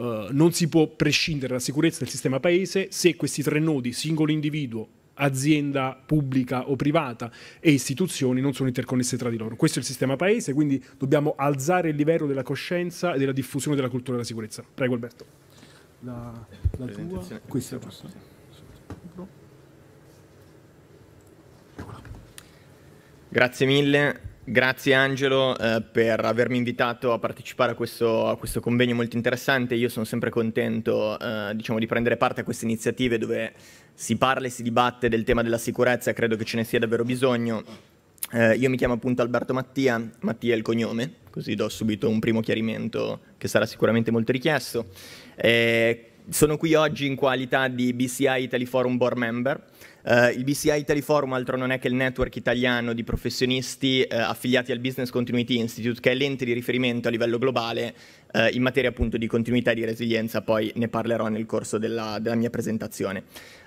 Eh, non si può prescindere dalla sicurezza del sistema paese se questi tre nodi, singolo individuo, azienda pubblica o privata e istituzioni non sono interconnesse tra di loro. Questo è il sistema paese, quindi dobbiamo alzare il livello della coscienza e della diffusione della cultura della sicurezza. Prego Alberto. La, la eh, tua, questa è giusta. Grazie mille. Grazie Angelo eh, per avermi invitato a partecipare a questo, a questo, convegno molto interessante. Io sono sempre contento eh, diciamo, di prendere parte a queste iniziative dove si parla e si dibatte del tema della sicurezza, e credo che ce ne sia davvero bisogno. Eh, io mi chiamo appunto Alberto Mattia, Mattia è il cognome, così do subito un primo chiarimento che sarà sicuramente molto richiesto. Eh, sono qui oggi in qualità di BCI Italy Forum Board Member Uh, il BCI Italy Forum altro non è che il network italiano di professionisti uh, affiliati al Business Continuity Institute, che è l'ente di riferimento a livello globale uh, in materia appunto di continuità e di resilienza, poi ne parlerò nel corso della, della mia presentazione.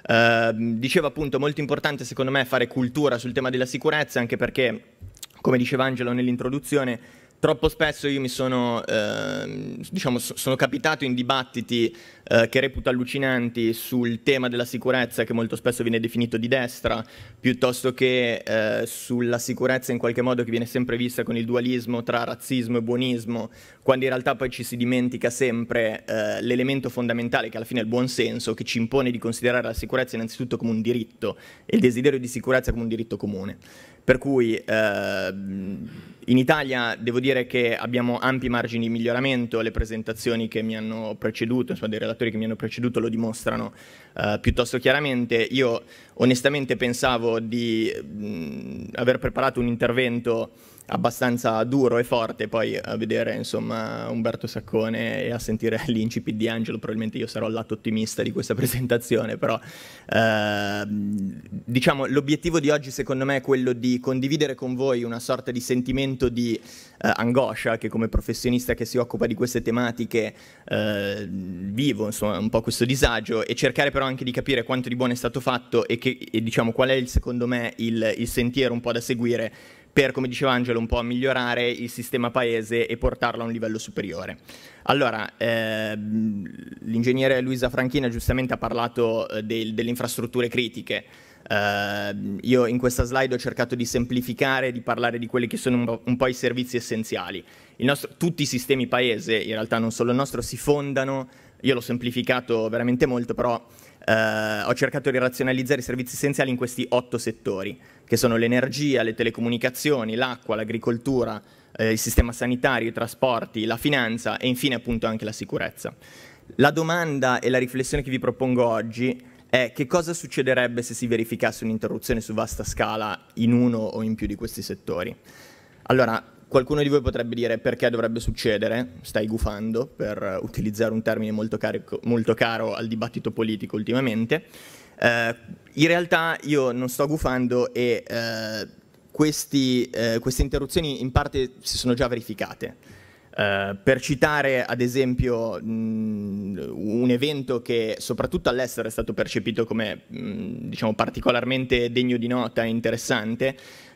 Ehm, dicevo appunto, molto importante secondo me fare cultura sul tema della sicurezza, anche perché, come diceva Angelo nell'introduzione, troppo spesso io mi sono, eh, diciamo, sono capitato in dibattiti eh, che reputo allucinanti sul tema della sicurezza, che molto spesso viene definito di destra, piuttosto che eh, sulla sicurezza in qualche modo che viene sempre vista con il dualismo tra razzismo e buonismo, quando in realtà poi ci si dimentica sempre eh, l'elemento fondamentale, che alla fine è il buonsenso, che ci impone di considerare la sicurezza innanzitutto come un diritto e il desiderio di sicurezza come un diritto comune. Per cui eh, in Italia devo dire che abbiamo ampi margini di miglioramento, le presentazioni che mi hanno preceduto, insomma dei relatori che mi hanno preceduto lo dimostrano eh, piuttosto chiaramente. Io onestamente pensavo di mh, aver preparato un intervento abbastanza duro e forte poi a eh, vedere insomma Umberto Saccone e a sentire l'incipit di Angelo probabilmente io sarò il lato ottimista di questa presentazione però eh, diciamo l'obiettivo di oggi secondo me è quello di condividere con voi una sorta di sentimento di eh, angoscia che come professionista che si occupa di queste tematiche eh, vivo insomma un po' questo disagio e cercare però anche di capire quanto di buono è stato fatto e, che, e diciamo qual è il, secondo me il, il sentiero un po' da seguire per, come diceva Angelo, un po' migliorare il sistema paese e portarlo a un livello superiore. Allora, eh, l'ingegnere Luisa Franchina giustamente ha parlato eh, del, delle infrastrutture critiche. Eh, io in questa slide ho cercato di semplificare, di parlare di quelli che sono un po', un po i servizi essenziali. Nostro, tutti i sistemi paese, in realtà non solo il nostro, si fondano, io l'ho semplificato veramente molto, però eh, ho cercato di razionalizzare i servizi essenziali in questi otto settori, che sono l'energia, le telecomunicazioni, l'acqua, l'agricoltura, eh, il sistema sanitario, i trasporti, la finanza e infine appunto anche la sicurezza. La domanda e la riflessione che vi propongo oggi è che cosa succederebbe se si verificasse un'interruzione su vasta scala in uno o in più di questi settori. Allora, Qualcuno di voi potrebbe dire perché dovrebbe succedere, stai gufando, per utilizzare un termine molto, carico, molto caro al dibattito politico ultimamente. Eh, in realtà io non sto gufando e eh, questi, eh, queste interruzioni in parte si sono già verificate. Eh, per citare ad esempio mh, mm, un evento che soprattutto all'estero è stato percepito come mh, mm, diciamo, particolarmente degno di nota e interessante,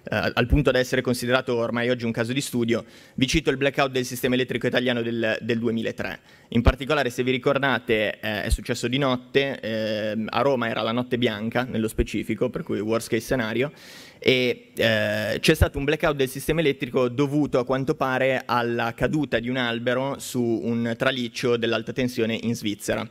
uh, al punto da essere considerato ormai oggi un caso di studio, vi cito il blackout del sistema elettrico italiano del, del 2003. In particolare, se vi ricordate, eh, è successo di notte, eh, a Roma era la notte bianca nello specifico, per cui worst case scenario, e eh, c'è stato un blackout del sistema elettrico dovuto a quanto pare alla caduta di un albero su un traliccio dell'alta tensione in Svizzera.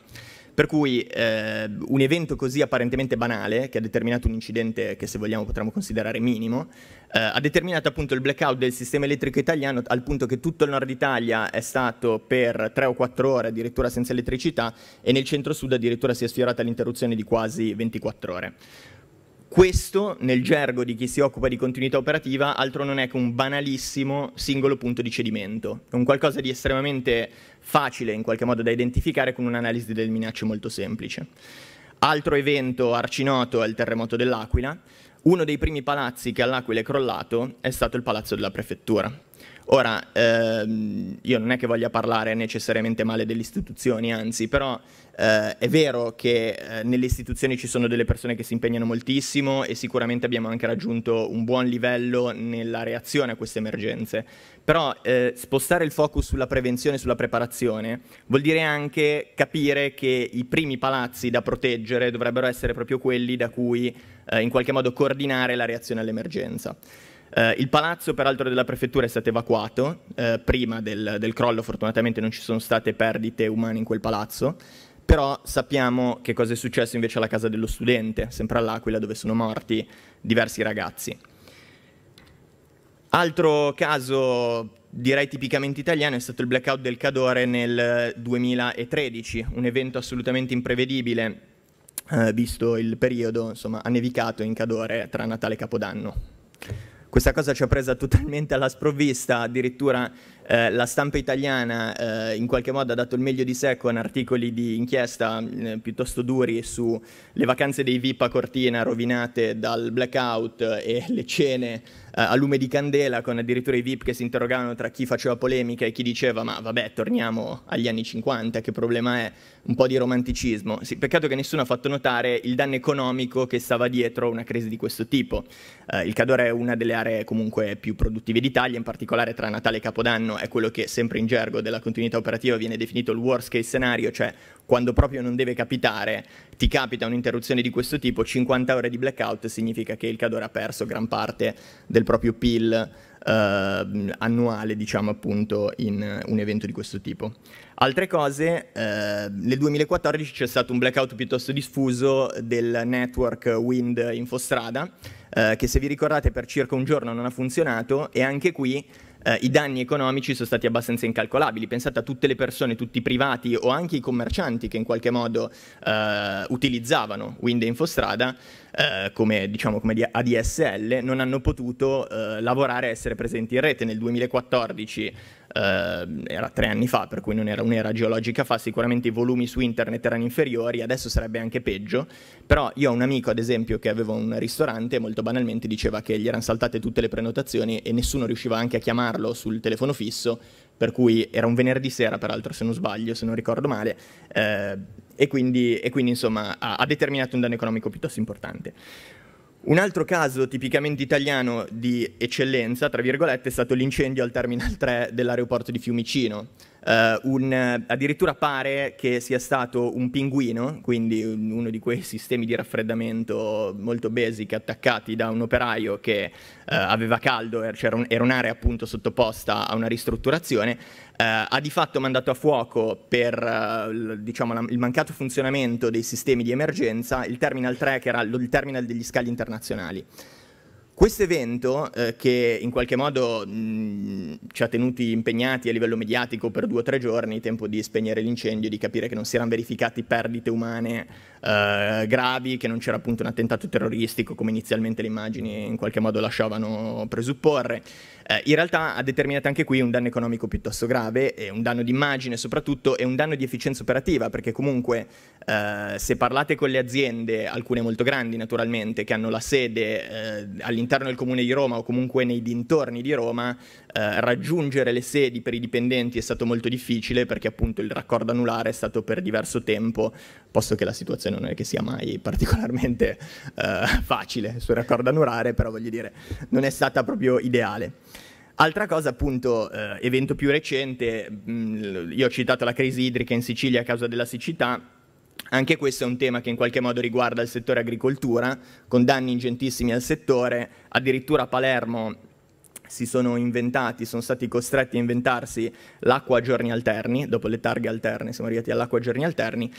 Per cui eh, un evento così apparentemente banale, che ha determinato un incidente che se vogliamo potremmo considerare minimo, eh, ha determinato appunto il blackout del sistema elettrico italiano al punto che tutto il nord Italia è stato per 3 o 4 ore addirittura senza elettricità e nel centro-sud addirittura si è sfiorata l'interruzione di quasi 24 ore. Questo, nel gergo di chi si occupa di continuità operativa, altro non è che un banalissimo singolo punto di cedimento, è un qualcosa di estremamente facile in qualche modo da identificare con un'analisi delle minacce molto semplice. Altro evento arcinoto è il terremoto dell'Aquila. Uno dei primi palazzi che all'Aquila è crollato è stato il palazzo della prefettura. Ora, ehm, io non è che voglia parlare necessariamente male delle istituzioni, anzi, però eh, è vero che eh, nelle istituzioni ci sono delle persone che si impegnano moltissimo e sicuramente abbiamo anche raggiunto un buon livello nella reazione a queste emergenze. Però eh, spostare il focus sulla prevenzione e sulla preparazione vuol dire anche capire che i primi palazzi da proteggere dovrebbero essere proprio quelli da cui eh, in qualche modo coordinare la reazione all'emergenza. Eh, il palazzo peraltro della prefettura è stato evacuato, eh, prima del, del crollo fortunatamente non ci sono state perdite umane in quel palazzo, però sappiamo che cosa è successo invece alla casa dello studente, sempre all'Aquila dove sono morti diversi ragazzi. Altro caso direi tipicamente italiano è stato il blackout del Cadore nel 2013, eh, un evento assolutamente imprevedibile eh, visto il periodo, insomma, ha nevicato in Cadore tra Natale e Capodanno. Questa cosa ci ha presa totalmente alla sprovvista, addirittura eh, la stampa italiana eh, in qualche modo ha dato il meglio di sé con articoli di inchiesta eh, piuttosto duri sulle vacanze dei VIP a Cortina rovinate dal blackout eh, e le cene eh, a lume di candela, con addirittura i VIP che si interrogavano tra chi faceva polemica e chi diceva ma vabbè torniamo agli anni 50, che problema è? Un po' di romanticismo. Sì, peccato che nessuno ha fatto notare il danno economico che stava dietro una crisi di questo tipo. Eh, il Cadore è una delle aree comunque più produttive d'Italia, in particolare tra Natale e Capodanno è quello che sempre in gergo della continuità operativa viene definito il worst case scenario, cioè quando proprio non deve capitare, ti capita un'interruzione di questo tipo, 50 ore di blackout significa che il Cadore ha perso gran parte del proprio PIL eh, annuale, diciamo appunto, in un evento di questo tipo. Altre cose, eh, nel 2014 c'è stato un blackout piuttosto diffuso del network Wind Infostrada, eh, che se vi ricordate per circa un giorno non ha funzionato e anche qui eh, i danni economici sono stati abbastanza incalcolabili. Pensate a tutte le persone, tutti i privati o anche i commercianti che in qualche modo eh, utilizzavano Wind Infostrada, eh, come, diciamo, come ADSL non hanno potuto eh, lavorare e essere presenti in rete. Nel 2014, eh, era tre anni fa, per cui non era un'era geologica fa, sicuramente i volumi su internet erano inferiori, adesso sarebbe anche peggio, però io ho un amico ad esempio che aveva un ristorante e molto banalmente diceva che gli erano saltate tutte le prenotazioni e nessuno riusciva anche a chiamarlo sul telefono fisso, per cui era un venerdì sera, peraltro se non sbaglio, se non ricordo male, eh, e quindi, e quindi insomma, ha, ha determinato un danno economico piuttosto importante. Un altro caso tipicamente italiano di eccellenza, tra virgolette, è stato l'incendio al Terminal 3 dell'aeroporto di Fiumicino. Uh, un, addirittura pare che sia stato un pinguino, quindi uno di quei sistemi di raffreddamento molto basic attaccati da un operaio che uh, aveva caldo, era, un'area appunto sottoposta a una ristrutturazione, eh, ha di fatto mandato a fuoco per eh, diciamo, il mancato funzionamento dei sistemi di emergenza il Terminal 3 che era il terminal degli scali internazionali. Questo evento, eh, che in qualche modo mh, ci ha tenuti impegnati a livello mediatico per due o tre giorni, tempo di spegnere l'incendio, di capire che non si erano verificate perdite umane eh, gravi, che non c'era appunto un attentato terroristico come inizialmente le immagini in qualche modo lasciavano presupporre, eh, in realtà ha determinato anche qui un danno economico piuttosto grave, un danno di immagine soprattutto e un danno di efficienza operativa, perché comunque eh, se parlate con le aziende, alcune molto grandi naturalmente, che hanno la sede eh, all'interno del comune di Roma o comunque nei dintorni di Roma, eh, raggiungere le sedi per i dipendenti è stato molto difficile perché appunto il raccordo anulare è stato per diverso tempo, posto che la situazione non è che sia mai particolarmente eh, facile sul raccordo anulare, però voglio dire, non è stata proprio ideale. Altra cosa, appunto, eh, evento più recente, mh, mm, io ho citato la crisi idrica in Sicilia a causa della siccità, anche questo è un tema che in qualche modo riguarda il settore agricoltura, con danni ingentissimi al settore, addirittura a Palermo si sono inventati, sono stati costretti a inventarsi l'acqua a giorni alterni, dopo le targhe alterne siamo arrivati all'acqua a giorni alterni,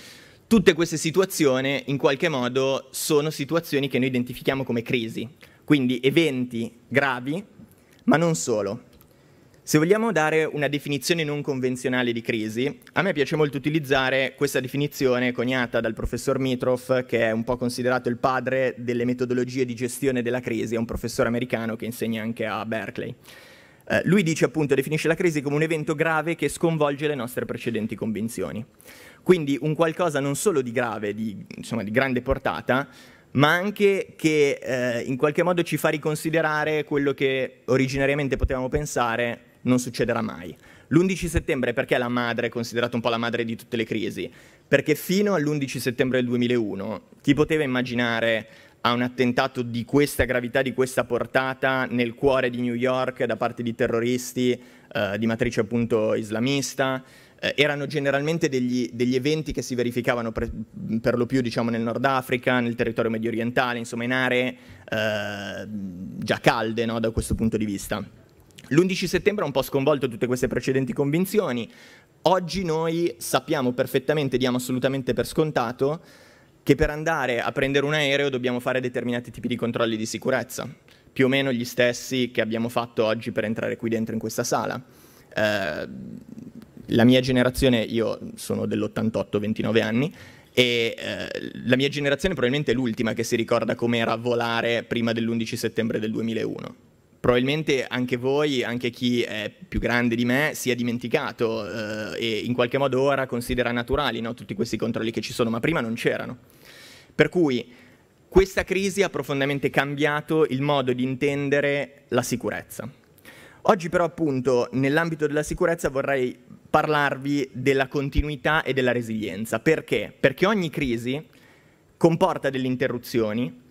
tutte queste situazioni in qualche modo sono situazioni che noi identifichiamo come crisi, quindi eventi gravi, ma non solo. Se vogliamo dare una definizione non convenzionale di crisi, a me piace molto utilizzare questa definizione coniata dal professor Mitroff, che è un po' considerato il padre delle metodologie di gestione della crisi, è un professore americano che insegna anche a Berkeley. Eh, lui dice appunto, definisce la crisi come un evento grave che sconvolge le nostre precedenti convinzioni. Quindi un qualcosa non solo di grave, di, insomma, di grande portata, ma anche che eh, in qualche modo ci fa riconsiderare quello che originariamente potevamo pensare non succederà mai. L'11 settembre perché la madre è considerata un po' la madre di tutte le crisi? Perché fino all'11 settembre del 2001 chi poteva immaginare a un attentato di questa gravità, di questa portata nel cuore di New York da parte di terroristi eh, di matrice appunto islamista. Eh, erano generalmente degli, degli, eventi che si verificavano pre, per lo più diciamo, nel Nord Africa, nel territorio medio orientale, insomma in aree eh, già calde no, da questo punto di vista. L'11 settembre ha un po' sconvolto tutte queste precedenti convinzioni. Oggi noi sappiamo perfettamente, diamo assolutamente per scontato, che per andare a prendere un aereo dobbiamo fare determinati tipi di controlli di sicurezza, più o meno gli stessi che abbiamo fatto oggi per entrare qui dentro in questa sala. Eh, la mia generazione, io sono dell'88, 29 anni, e eh, la mia generazione probabilmente è l'ultima che si ricorda com'era volare prima dell'11 settembre del 2001 probabilmente anche voi, anche chi è più grande di me, si è dimenticato eh, e in qualche modo ora considera naturali no, tutti questi controlli che ci sono, ma prima non c'erano. Per cui questa crisi ha profondamente cambiato il modo di intendere la sicurezza. Oggi però appunto nell'ambito della sicurezza vorrei parlarvi della continuità e della resilienza. Perché? Perché ogni crisi comporta delle interruzioni,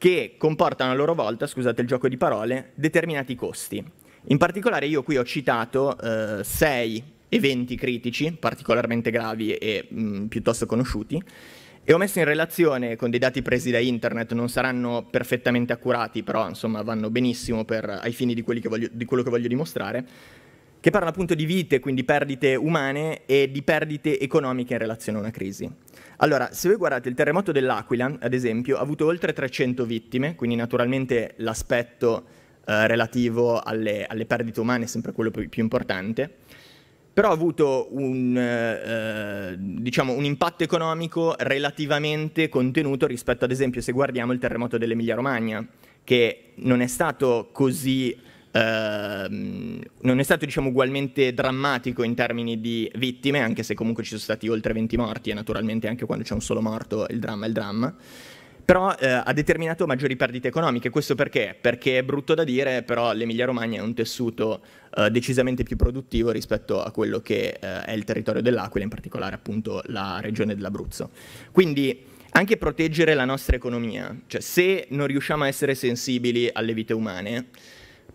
che comportano a loro volta, scusate il gioco di parole, determinati costi. In particolare io qui ho citato 6 eh, eventi critici, particolarmente gravi e mh, mm, piuttosto conosciuti, e ho messo in relazione con dei dati presi da internet, non saranno perfettamente accurati, però insomma vanno benissimo per, ai fini di, voglio, di quello che voglio dimostrare, che parla appunto di vite, quindi perdite umane e di perdite economiche in relazione a una crisi. Allora, se voi guardate il terremoto dell'Aquila, ad esempio, ha avuto oltre 300 vittime, quindi naturalmente l'aspetto eh, relativo alle, alle, perdite umane è sempre quello più, più importante, però ha avuto un, eh, eh diciamo, un, impatto economico relativamente contenuto rispetto ad esempio se guardiamo il terremoto dell'Emilia Romagna, che non è stato così Ehm, non è stato diciamo, ugualmente drammatico in termini di vittime, anche se comunque ci sono stati oltre 20 morti e naturalmente anche quando c'è un solo morto il dramma è il dramma. Però uh, ha determinato maggiori perdite economiche, questo perché? Perché è brutto da dire, però l'Emilia Romagna è un tessuto uh, decisamente più produttivo rispetto a quello che eh, è il territorio dell'Aquila, in particolare appunto la regione dell'Abruzzo. Quindi anche proteggere la nostra economia, cioè se non riusciamo a essere sensibili alle vite umane,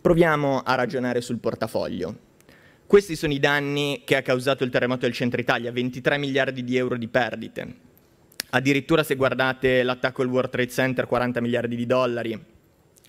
Proviamo a ragionare sul portafoglio. Questi sono i danni che ha causato il terremoto del centro Italia, 23 miliardi di euro di perdite. Addirittura se guardate l'attacco al World Trade Center, 40 miliardi di dollari,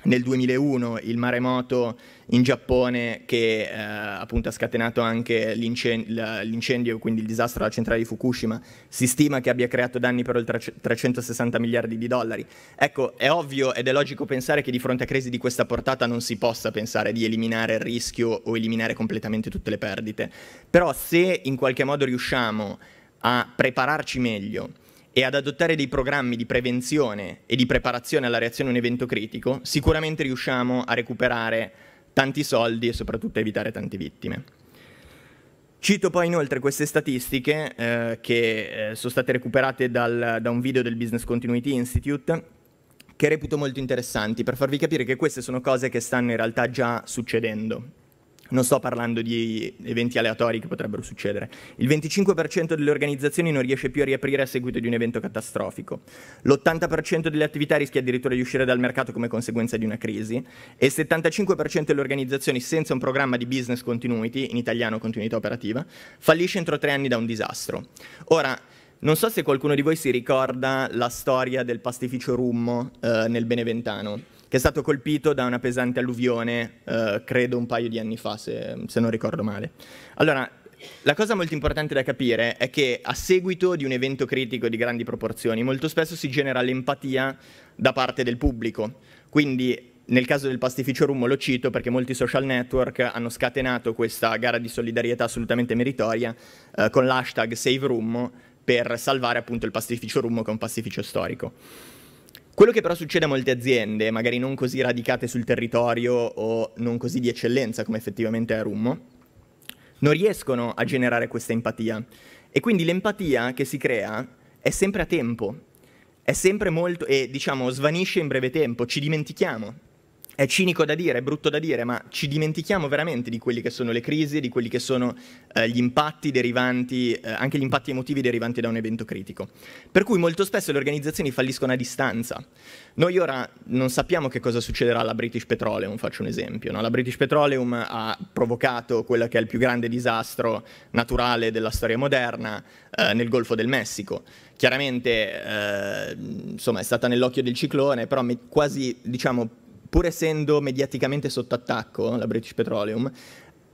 nel 2001 il maremoto in Giappone che eh, appunto ha scatenato anche l'incendio, quindi il disastro alla centrale di Fukushima, si stima che abbia creato danni per oltre 360 miliardi di dollari. Ecco, è ovvio ed è logico pensare che di fronte a crisi di questa portata non si possa pensare di eliminare il rischio o eliminare completamente tutte le perdite, però se in qualche modo riusciamo a prepararci meglio, e ad adottare dei programmi di prevenzione e di preparazione alla reazione a un evento critico, sicuramente riusciamo a recuperare tanti soldi e soprattutto a evitare tante vittime. Cito poi inoltre queste statistiche eh, che eh, sono state recuperate dal, da un video del Business Continuity Institute che reputo molto interessanti per farvi capire che queste sono cose che stanno in realtà già succedendo. Non sto parlando di eventi aleatori che potrebbero succedere. Il 25% delle organizzazioni non riesce più a riaprire a seguito di un evento catastrofico. L'80% delle attività rischia addirittura di uscire dal mercato come conseguenza di una crisi. E il 75% delle organizzazioni senza un programma di business continuity, in italiano continuità operativa, fallisce entro tre anni da un disastro. Ora, non so se qualcuno di voi si ricorda la storia del pastificio Rummo eh, nel Beneventano che è stato colpito da una pesante alluvione, eh, credo un paio di anni fa, se, se non ricordo male. Allora, la cosa molto importante da capire è che a seguito di un evento critico di grandi proporzioni, molto spesso si genera l'empatia da parte del pubblico. Quindi nel caso del pastificio rum, lo cito perché molti social network hanno scatenato questa gara di solidarietà assolutamente meritoria eh, con l'hashtag SaveRummo per salvare appunto il pastificio rum, che è un pastificio storico. Quello che però succede a molte aziende, magari non così radicate sul territorio o non così di eccellenza come effettivamente è Rummo, non riescono a generare questa empatia. E quindi l'empatia che si crea è sempre a tempo, è sempre molto, e diciamo svanisce in breve tempo, ci dimentichiamo è cinico da dire, è brutto da dire, ma ci dimentichiamo veramente di quelli che sono le crisi, di quelli che sono eh, gli impatti derivanti, eh, anche gli impatti emotivi derivanti da un evento critico. Per cui molto spesso le organizzazioni falliscono a distanza. Noi ora non sappiamo che cosa succederà alla British Petroleum, faccio un esempio. No? La British Petroleum ha provocato quello che è il più grande disastro naturale della storia moderna eh, nel Golfo del Messico chiaramente eh, insomma, è stata nell'occhio del ciclone, però quasi diciamo, pur essendo mediaticamente sotto attacco la British Petroleum,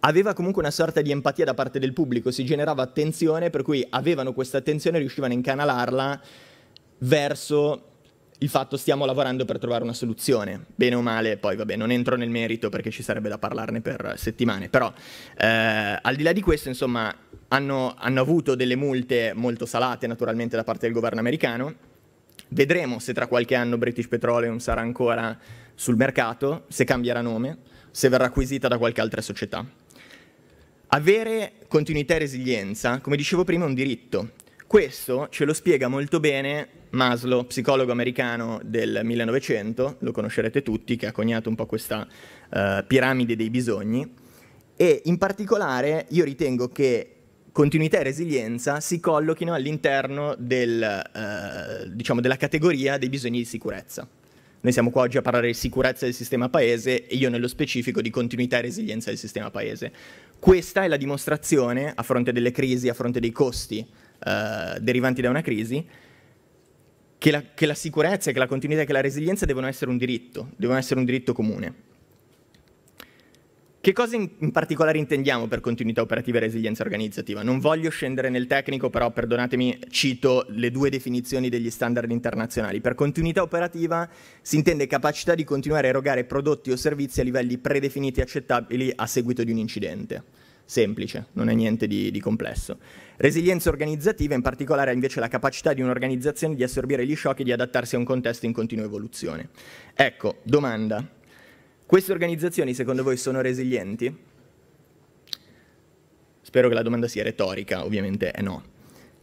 aveva comunque una sorta di empatia da parte del pubblico, si generava attenzione, per cui avevano questa attenzione e riuscivano a incanalarla verso il fatto stiamo lavorando per trovare una soluzione, bene o male, poi vabbè non entro nel merito perché ci sarebbe da parlarne per settimane, però eh, al di là di questo insomma hanno, hanno avuto delle multe molto salate naturalmente da parte del governo americano, Vedremo se tra qualche anno British Petroleum sarà ancora sul mercato, se cambierà nome, se verrà acquisita da qualche altra società. Avere continuità e resilienza, come dicevo prima, è un diritto. Questo ce lo spiega molto bene Maslow, psicologo americano del 1900, lo conoscerete tutti, che ha coniato un po' questa uh, piramide dei bisogni, e in particolare io ritengo che continuità e resilienza si collochino all'interno del, eh, diciamo, della categoria dei bisogni di sicurezza. Noi siamo qua oggi a parlare di sicurezza del sistema paese e io nello specifico di continuità e resilienza del sistema paese. Questa è la dimostrazione, a fronte delle crisi, a fronte dei costi eh, derivanti da una crisi, che la, che la sicurezza, che la continuità e che la resilienza devono essere un diritto, devono essere un diritto comune. Che cosa in, in, particolare intendiamo per continuità operativa e resilienza organizzativa? Non voglio scendere nel tecnico, però perdonatemi, cito le due definizioni degli standard internazionali. Per continuità operativa si intende capacità di continuare a erogare prodotti o servizi a livelli predefiniti e accettabili a seguito di un incidente. Semplice, non è niente di, di complesso. Resilienza organizzativa in particolare è invece la capacità di un'organizzazione di assorbire gli shock e di adattarsi a un contesto in continua evoluzione. Ecco, domanda. Queste organizzazioni secondo voi sono resilienti? Spero che la domanda sia retorica, ovviamente è no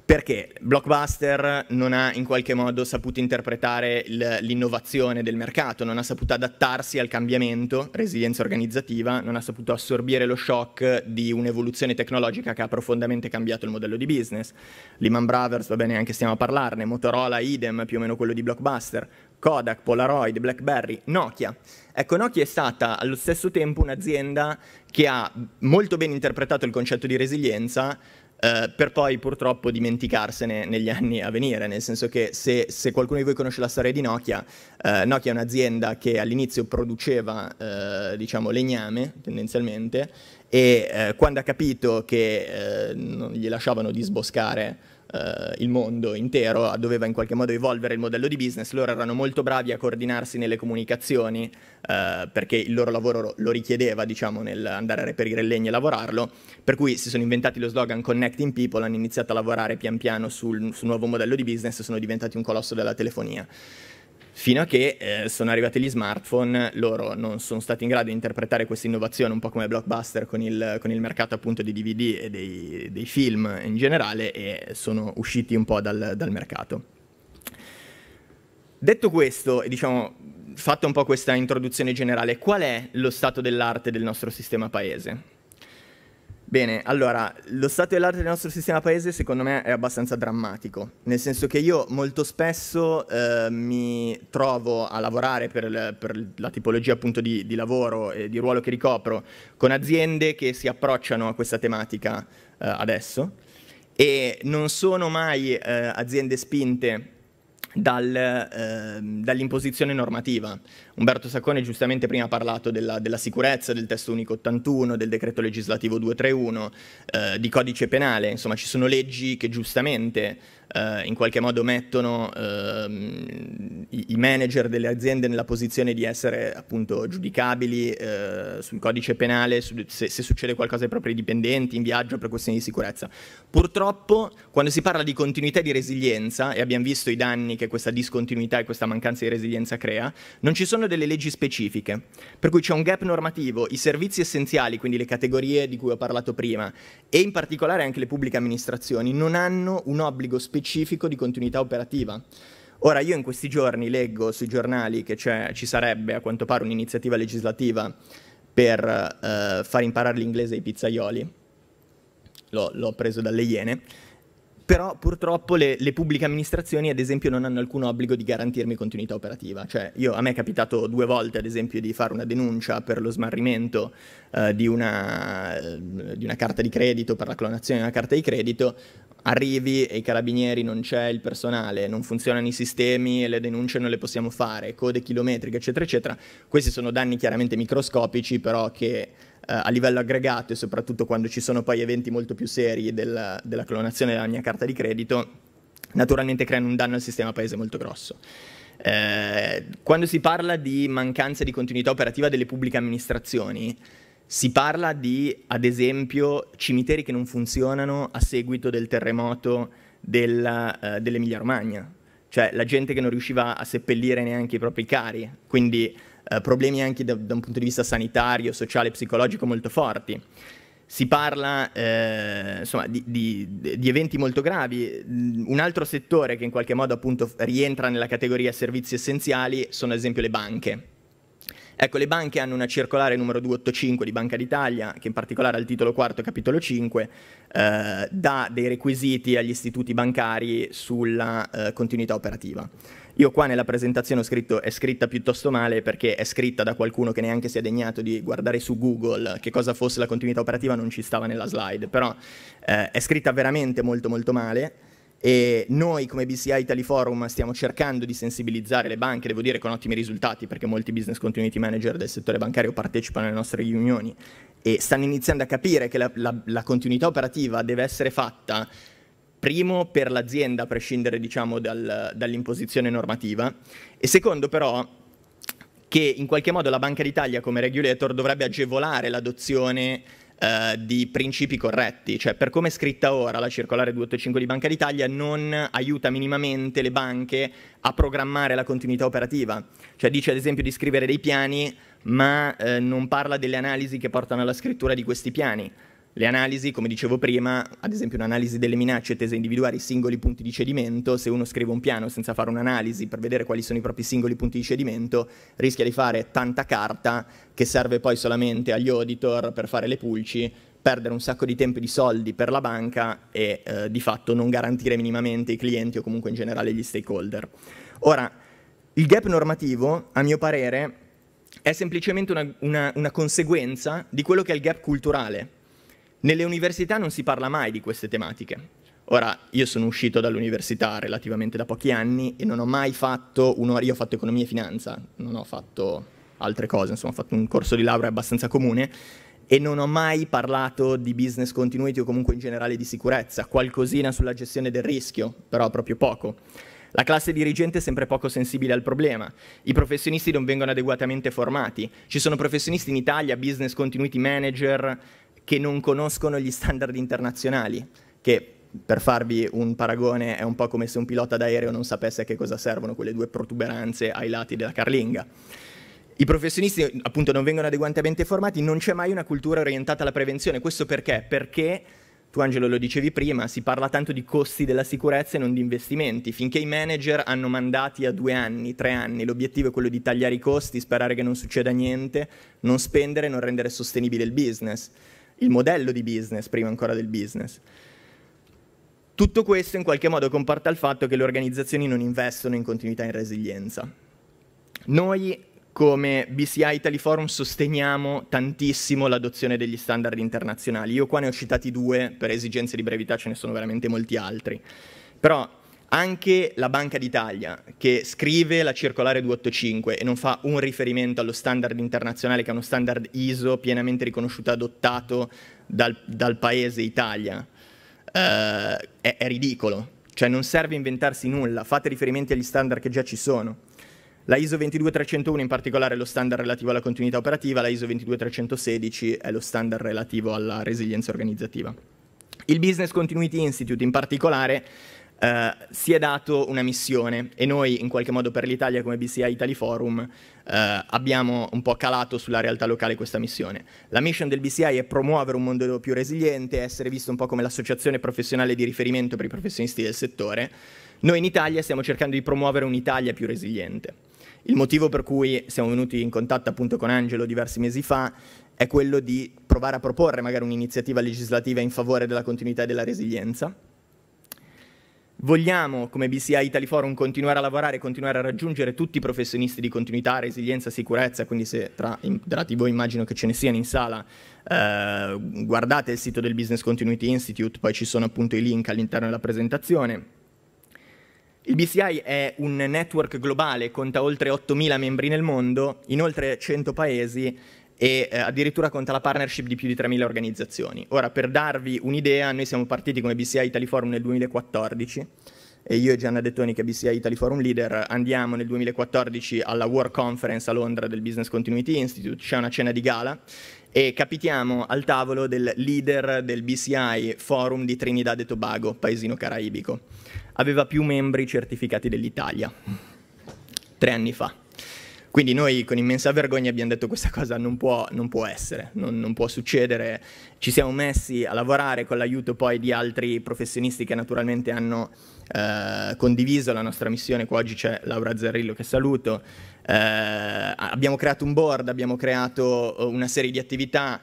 perché Blockbuster non ha in qualche modo saputo interpretare l'innovazione del mercato, non ha saputo adattarsi al cambiamento, resilienza organizzativa, non ha saputo assorbire lo shock di un'evoluzione tecnologica che ha profondamente cambiato il modello di business. Lehman Brothers, va bene, anche stiamo a parlarne, Motorola, idem, più o meno quello di Blockbuster, Kodak, Polaroid, Blackberry, Nokia. Ecco, Nokia è stata allo stesso tempo un'azienda che ha molto ben interpretato il concetto di resilienza, eh, per poi purtroppo dimenticarsene negli anni a venire, nel senso che se, se qualcuno di voi conosce la storia di Nokia, eh, Nokia è un'azienda che all'inizio produceva eh, diciamo legname tendenzialmente e eh, quando ha capito che eh, non gli lasciavano disboscare eh, il mondo intero ah, doveva in qualche modo evolvere il modello di business, loro erano molto bravi a coordinarsi nelle comunicazioni eh, perché il loro lavoro lo richiedeva, diciamo, nell'andare a reperire il legno e lavorarlo, per cui si sono inventati lo slogan Connecting People, hanno iniziato a lavorare pian piano sul, sul nuovo modello di business e sono diventati un colosso della telefonia fino a che eh, sono arrivati gli smartphone, loro non sono stati in grado di interpretare questa innovazione un po' come blockbuster con il, con il mercato appunto di DVD e dei, dei, film in generale e sono usciti un po' dal, dal mercato. Detto questo, e diciamo, fatta un po' questa introduzione generale, qual è lo stato dell'arte del nostro sistema paese? Bene, allora, lo stato dell'arte del nostro sistema paese secondo me è abbastanza drammatico, nel senso che io molto spesso eh, mi trovo a lavorare per, per la tipologia appunto di, di, lavoro e di ruolo che ricopro con aziende che si approcciano a questa tematica eh, adesso e non sono mai eh, aziende spinte dal, eh, dall'imposizione normativa. Umberto Saccone giustamente prima ha parlato della, della, sicurezza, del testo unico 81, del decreto legislativo 231, eh, di codice penale, insomma ci sono leggi che giustamente eh, in qualche modo mettono ehm, i, i, manager delle aziende nella posizione di essere appunto giudicabili eh, sul codice penale, su, se, se, succede qualcosa ai propri dipendenti in viaggio per questioni di sicurezza. Purtroppo quando si parla di continuità e di resilienza, e abbiamo visto i danni che questa discontinuità e questa mancanza di resilienza crea, non ci sono delle leggi specifiche, per cui c'è un gap normativo, i servizi essenziali, quindi le categorie di cui ho parlato prima, e in particolare anche le pubbliche amministrazioni, non hanno un obbligo specifico specifico di continuità operativa. Ora, io in questi giorni leggo sui giornali che ci sarebbe a quanto pare un'iniziativa legislativa per eh, far imparare l'inglese ai pizzaioli, l'ho, l'ho preso dalle Iene, però purtroppo le, le, pubbliche amministrazioni, ad esempio, non hanno alcun obbligo di garantirmi continuità operativa. Cioè, io, a me è capitato due volte, ad esempio, di fare una denuncia per lo smarrimento eh, di, una, eh, di una carta di credito, per la clonazione di una carta di credito, arrivi e i carabinieri non c'è il personale, non funzionano i sistemi e le denunce non le possiamo fare, code chilometriche, eccetera, eccetera. Questi sono danni chiaramente microscopici, però che eh, a livello aggregato e soprattutto quando ci sono poi eventi molto più seri del, della clonazione della mia carta di credito, naturalmente creano un danno al sistema paese molto grosso. Eh, quando si parla di mancanza di continuità operativa delle pubbliche amministrazioni, si parla di, ad esempio, cimiteri che non funzionano a seguito del terremoto della, eh, dell'Emilia Romagna, cioè la gente che non riusciva a seppellire neanche i propri cari, quindi eh, problemi anche da, da, un punto di vista sanitario, sociale, e psicologico molto forti. Si parla eh, insomma, di, di, di, eventi molto gravi. Un altro settore che in qualche modo appunto, rientra nella categoria servizi essenziali sono ad esempio le banche. Ecco, le banche hanno una circolare numero 285 di Banca d'Italia, che in particolare al titolo quarto, capitolo 5, eh, dà dei requisiti agli istituti bancari sulla eh, continuità operativa. Io qua nella presentazione ho scritto è scritta piuttosto male perché è scritta da qualcuno che neanche si è degnato di guardare su Google che cosa fosse la continuità operativa, non ci stava nella slide, però eh, è scritta veramente molto molto male e noi come BCI Italy Forum stiamo cercando di sensibilizzare le banche, devo dire con ottimi risultati perché molti business continuity manager del settore bancario partecipano alle nostre riunioni e stanno iniziando a capire che la, la, la continuità operativa deve essere fatta primo per l'azienda a prescindere diciamo, dal, dall'imposizione normativa e secondo però che in qualche modo la Banca d'Italia come regulator dovrebbe agevolare l'adozione eh, di principi corretti, cioè per come è scritta ora la circolare 285 di Banca d'Italia non aiuta minimamente le banche a programmare la continuità operativa, cioè dice ad esempio di scrivere dei piani ma eh, non parla delle analisi che portano alla scrittura di questi piani. Le analisi, come dicevo prima, ad esempio un'analisi delle minacce tese a individuare i singoli punti di cedimento, se uno scrive un piano senza fare un'analisi per vedere quali sono i propri singoli punti di cedimento, rischia di fare tanta carta che serve poi solamente agli auditor per fare le pulci, perdere un sacco di tempo e di soldi per la banca e eh, di fatto non garantire minimamente i clienti o comunque in generale gli stakeholder. Ora, il gap normativo, a mio parere, è semplicemente una, una, una conseguenza di quello che è il gap culturale nelle università non si parla mai di queste tematiche. Ora, io sono uscito dall'università relativamente da pochi anni e non ho mai fatto un'ora, io ho fatto economia e finanza, non ho fatto altre cose, insomma ho fatto un corso di laurea abbastanza comune e non ho mai parlato di business continuity o comunque in generale di sicurezza, qualcosina sulla gestione del rischio, però proprio poco. La classe dirigente è sempre poco sensibile al problema, i professionisti non vengono adeguatamente formati, ci sono professionisti in Italia, business continuity manager, che non conoscono gli standard internazionali, che per farvi un paragone è un po' come se un pilota d'aereo non sapesse a che cosa servono quelle due protuberanze ai lati della carlinga. I professionisti appunto non vengono adeguatamente formati, non c'è mai una cultura orientata alla prevenzione. Questo perché? Perché tu Angelo lo dicevi prima, si parla tanto di costi della sicurezza e non di investimenti. Finché i manager hanno mandati a due anni, tre anni, l'obiettivo è quello di tagliare i costi, sperare che non succeda niente, non spendere, non rendere sostenibile il business il modello di business prima ancora del business. Tutto questo in qualche modo comporta il fatto che le organizzazioni non investono in continuità e in resilienza. Noi come BCI Italy Forum sosteniamo tantissimo l'adozione degli standard internazionali. Io qua ne ho citati due, per esigenze di brevità ce ne sono veramente molti altri. Però anche la Banca d'Italia, che scrive la circolare 285 e non fa un riferimento allo standard internazionale, che è uno standard ISO pienamente riconosciuto e adottato dal, dal, paese Italia, uh, è, è ridicolo. Cioè non serve inventarsi nulla, fate riferimenti agli standard che già ci sono. La ISO 22301 in particolare è lo standard relativo alla continuità operativa, la ISO 22316 è lo standard relativo alla resilienza organizzativa. Il Business Continuity Institute in particolare eh, si è dato una missione e noi in qualche modo per l'Italia come BCI Italy Forum eh, abbiamo un po' calato sulla realtà locale questa missione. La mission del BCI è promuovere un mondo più resiliente, essere visto un po' come l'associazione professionale di riferimento per i professionisti del settore. Noi in Italia stiamo cercando di promuovere un'Italia più resiliente. Il motivo per cui siamo venuti in contatto appunto con Angelo diversi mesi fa è quello di provare a proporre magari un'iniziativa legislativa in favore della continuità e della resilienza Vogliamo, come BCI Italy Forum, continuare a lavorare e continuare a raggiungere tutti i professionisti di continuità, resilienza, sicurezza, quindi se tra, tra di voi immagino che ce ne siano in sala, eh, guardate il sito del Business Continuity Institute, poi ci sono appunto i link all'interno della presentazione. Il BCI è un network globale, conta oltre 8.000 membri nel mondo, in oltre 100 paesi, e eh, addirittura conta la partnership di più di 3.000 organizzazioni. Ora, per darvi un'idea, noi siamo partiti come BCI Italy Forum nel 2014 e io e Gianna Dettoni, che è BCI Italy Forum Leader, andiamo nel 2014 alla World Conference a Londra del Business Continuity Institute, c'è una cena di gala e capitiamo al tavolo del leader del BCI Forum di Trinidad e Tobago, paesino caraibico. Aveva più membri certificati dell'Italia, tre anni fa. Quindi noi con immensa vergogna abbiamo detto questa cosa non può, non può essere, non, non, può succedere. Ci siamo messi a lavorare con l'aiuto poi di altri professionisti che naturalmente hanno eh, condiviso la nostra missione, qua oggi c'è Laura Zarrillo che saluto. Eh, abbiamo creato un board, abbiamo creato eh, una serie di attività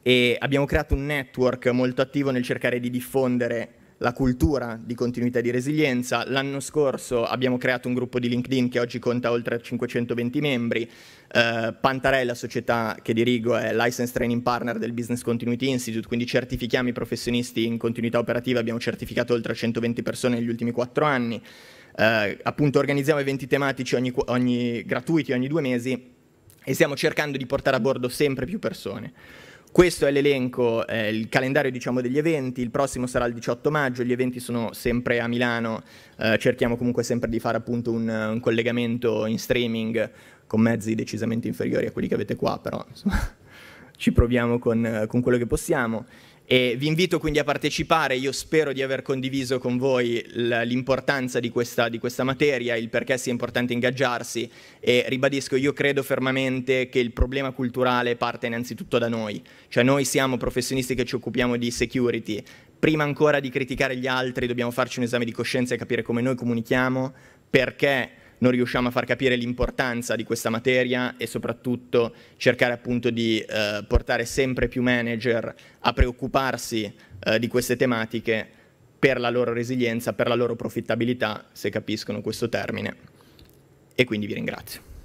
e abbiamo creato un network molto attivo nel cercare di diffondere la cultura di continuità e di resilienza. L'anno scorso abbiamo creato un gruppo di LinkedIn che oggi conta oltre 520 membri. Eh, Pantarei, la società che dirigo, è license training partner del Business Continuity Institute, quindi certifichiamo i professionisti in continuità operativa, abbiamo certificato oltre 120 persone negli ultimi quattro anni. Eh, appunto organizziamo eventi tematici ogni, ogni, gratuiti ogni due mesi e stiamo cercando di portare a bordo sempre più persone. Questo è l'elenco, eh, il calendario diciamo, degli eventi, il prossimo sarà il 18 maggio, gli eventi sono sempre a Milano, eh, cerchiamo comunque sempre di fare appunto un, un, collegamento in streaming con mezzi decisamente inferiori a quelli che avete qua, però insomma, ci proviamo con, con quello che possiamo. E vi invito quindi a partecipare, io spero di aver condiviso con voi l'importanza di questa, di questa materia, il perché sia importante ingaggiarsi e ribadisco, io credo fermamente che il problema culturale parte innanzitutto da noi, cioè noi siamo professionisti che ci occupiamo di security, prima ancora di criticare gli altri dobbiamo farci un esame di coscienza e capire come noi comunichiamo, perché non riusciamo a far capire l'importanza di questa materia e soprattutto cercare appunto di eh, portare sempre più manager a preoccuparsi eh, di queste tematiche per la loro resilienza, per la loro profittabilità, se capiscono questo termine. E quindi vi ringrazio.